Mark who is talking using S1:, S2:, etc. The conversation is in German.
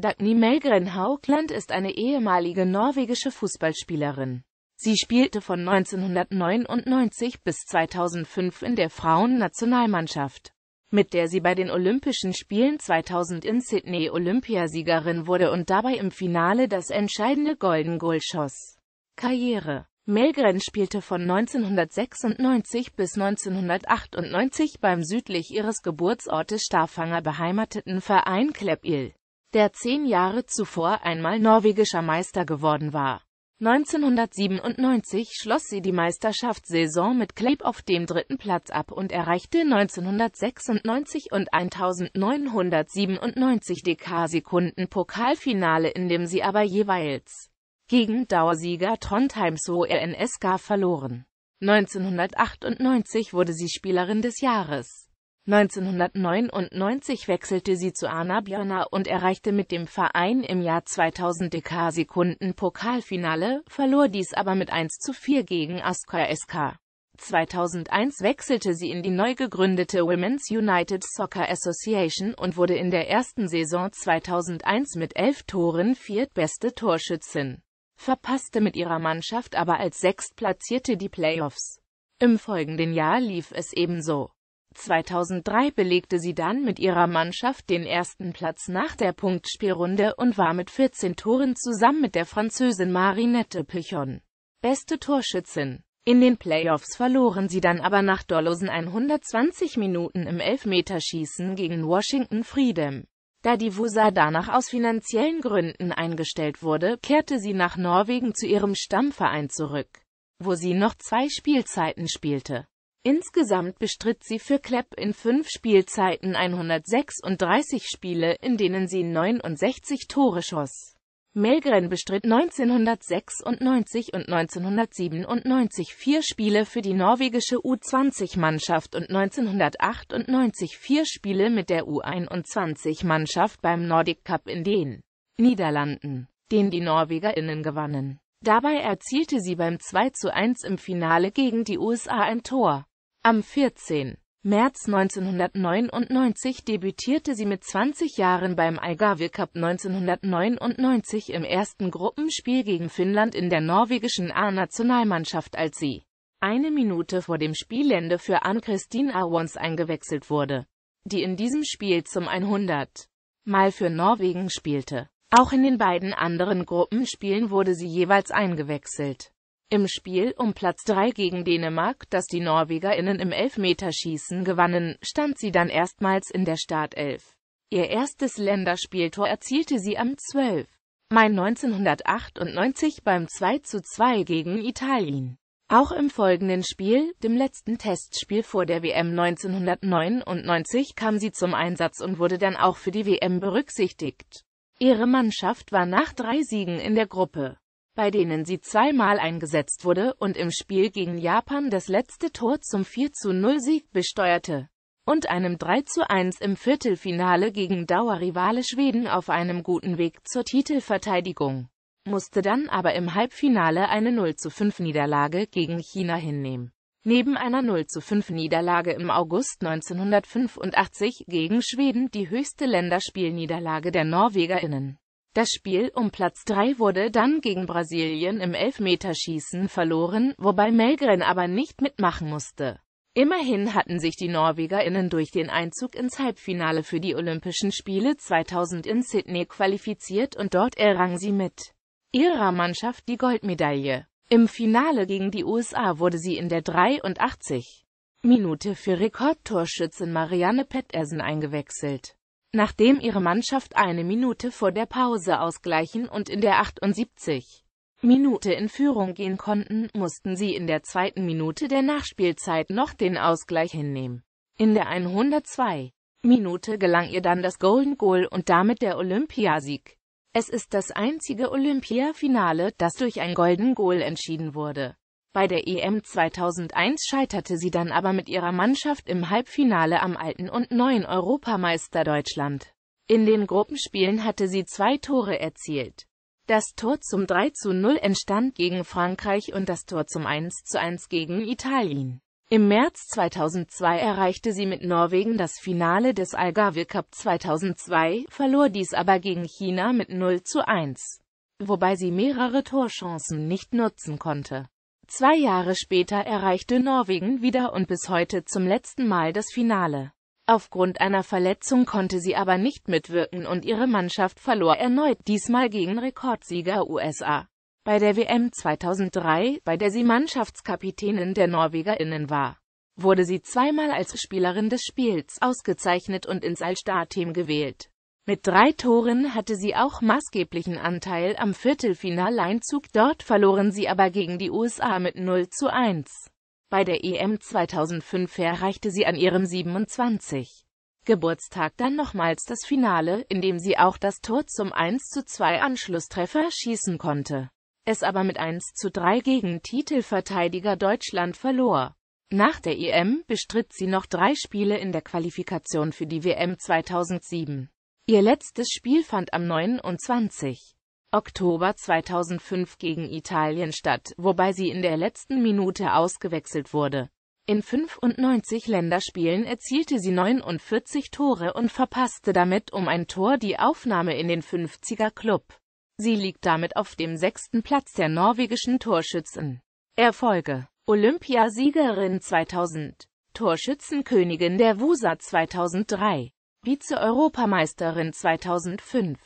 S1: Dagny Melgren Haugland ist eine ehemalige norwegische Fußballspielerin. Sie spielte von 1999 bis 2005 in der Frauennationalmannschaft, mit der sie bei den Olympischen Spielen 2000 in Sydney Olympiasiegerin wurde und dabei im Finale das entscheidende Golden Goal schoss. Karriere Melgren spielte von 1996 bis 1998 beim südlich ihres Geburtsortes Starfanger beheimateten Verein Kleppil der zehn Jahre zuvor einmal norwegischer Meister geworden war. 1997 schloss sie die Meisterschaftssaison mit Kleb auf dem dritten Platz ab und erreichte 1996 und 1997 DK-Sekunden Pokalfinale, in dem sie aber jeweils gegen Dauersieger Trondheim SOE NSK verloren. 1998 wurde sie Spielerin des Jahres. 1999 wechselte sie zu Ana Björner und erreichte mit dem Verein im Jahr 2000 DK-Sekunden-Pokalfinale, verlor dies aber mit 1 zu 4 gegen Askar SK. 2001 wechselte sie in die neu gegründete Women's United Soccer Association und wurde in der ersten Saison 2001 mit elf Toren viertbeste Torschützin, verpasste mit ihrer Mannschaft aber als Sechstplatzierte die Playoffs. Im folgenden Jahr lief es ebenso. 2003 belegte sie dann mit ihrer Mannschaft den ersten Platz nach der Punktspielrunde und war mit 14 Toren zusammen mit der Französin Marinette Pichon beste Torschützin. In den Playoffs verloren sie dann aber nach Dollosen 120 Minuten im Elfmeterschießen gegen Washington Freedom. Da die Wusa danach aus finanziellen Gründen eingestellt wurde, kehrte sie nach Norwegen zu ihrem Stammverein zurück, wo sie noch zwei Spielzeiten spielte. Insgesamt bestritt sie für Klepp in fünf Spielzeiten 136 Spiele, in denen sie 69 Tore schoss. Melgren bestritt 1996 und 1997 vier Spiele für die norwegische U20-Mannschaft und 1998 vier Spiele mit der U21-Mannschaft beim Nordic Cup in den Niederlanden, den die NorwegerInnen gewannen. Dabei erzielte sie beim 2 zu 1 im Finale gegen die USA ein Tor. Am 14. März 1999 debütierte sie mit 20 Jahren beim Algarve Cup 1999 im ersten Gruppenspiel gegen Finnland in der norwegischen A-Nationalmannschaft, als sie eine Minute vor dem Spielende für Ann-Christine Awons eingewechselt wurde, die in diesem Spiel zum 100. Mal für Norwegen spielte. Auch in den beiden anderen Gruppenspielen wurde sie jeweils eingewechselt. Im Spiel um Platz 3 gegen Dänemark, das die NorwegerInnen im Elfmeterschießen gewannen, stand sie dann erstmals in der Startelf. Ihr erstes Länderspieltor erzielte sie am 12. Mai 1998 beim 2 zu 2 gegen Italien. Auch im folgenden Spiel, dem letzten Testspiel vor der WM 1999, kam sie zum Einsatz und wurde dann auch für die WM berücksichtigt. Ihre Mannschaft war nach drei Siegen in der Gruppe bei denen sie zweimal eingesetzt wurde und im Spiel gegen Japan das letzte Tor zum 4-0-Sieg besteuerte und einem 3-1 im Viertelfinale gegen Dauerrivale Schweden auf einem guten Weg zur Titelverteidigung, musste dann aber im Halbfinale eine 0-5-Niederlage gegen China hinnehmen. Neben einer 0-5-Niederlage zu im August 1985 gegen Schweden die höchste Länderspielniederlage der NorwegerInnen. Das Spiel um Platz 3 wurde dann gegen Brasilien im Elfmeterschießen verloren, wobei Melgren aber nicht mitmachen musste. Immerhin hatten sich die NorwegerInnen durch den Einzug ins Halbfinale für die Olympischen Spiele 2000 in Sydney qualifiziert und dort errang sie mit ihrer Mannschaft die Goldmedaille. Im Finale gegen die USA wurde sie in der 83. Minute für Rekordtorschützin Marianne Pettersen eingewechselt nachdem ihre Mannschaft eine Minute vor der Pause ausgleichen und in der 78. Minute in Führung gehen konnten, mussten sie in der zweiten Minute der Nachspielzeit noch den Ausgleich hinnehmen. In der 102. Minute gelang ihr dann das Golden Goal und damit der Olympiasieg. Es ist das einzige Olympiafinale, das durch ein Golden Goal entschieden wurde. Bei der EM 2001 scheiterte sie dann aber mit ihrer Mannschaft im Halbfinale am alten und neuen Europameister Deutschland. In den Gruppenspielen hatte sie zwei Tore erzielt. Das Tor zum 3 zu 0 entstand gegen Frankreich und das Tor zum 1 zu 1 gegen Italien. Im März 2002 erreichte sie mit Norwegen das Finale des Algarve Cup 2002, verlor dies aber gegen China mit 0 zu 1, wobei sie mehrere Torchancen nicht nutzen konnte. Zwei Jahre später erreichte Norwegen wieder und bis heute zum letzten Mal das Finale. Aufgrund einer Verletzung konnte sie aber nicht mitwirken und ihre Mannschaft verlor erneut, diesmal gegen Rekordsieger USA. Bei der WM 2003, bei der sie Mannschaftskapitänin der NorwegerInnen war, wurde sie zweimal als Spielerin des Spiels ausgezeichnet und ins All-Star-Team gewählt. Mit drei Toren hatte sie auch maßgeblichen Anteil am Viertelfinaleinzug, dort verloren sie aber gegen die USA mit 0 zu 1. Bei der EM 2005 erreichte sie an ihrem 27. Geburtstag dann nochmals das Finale, in dem sie auch das Tor zum 1 zu 2 Anschlusstreffer schießen konnte, es aber mit 1 zu 3 gegen Titelverteidiger Deutschland verlor. Nach der EM bestritt sie noch drei Spiele in der Qualifikation für die WM 2007. Ihr letztes Spiel fand am 29. Oktober 2005 gegen Italien statt, wobei sie in der letzten Minute ausgewechselt wurde. In 95 Länderspielen erzielte sie 49 Tore und verpasste damit um ein Tor die Aufnahme in den 50er Club. Sie liegt damit auf dem sechsten Platz der norwegischen Torschützen. Erfolge Olympiasiegerin 2000 Torschützenkönigin der WUSA 2003 Vize-Europameisterin 2005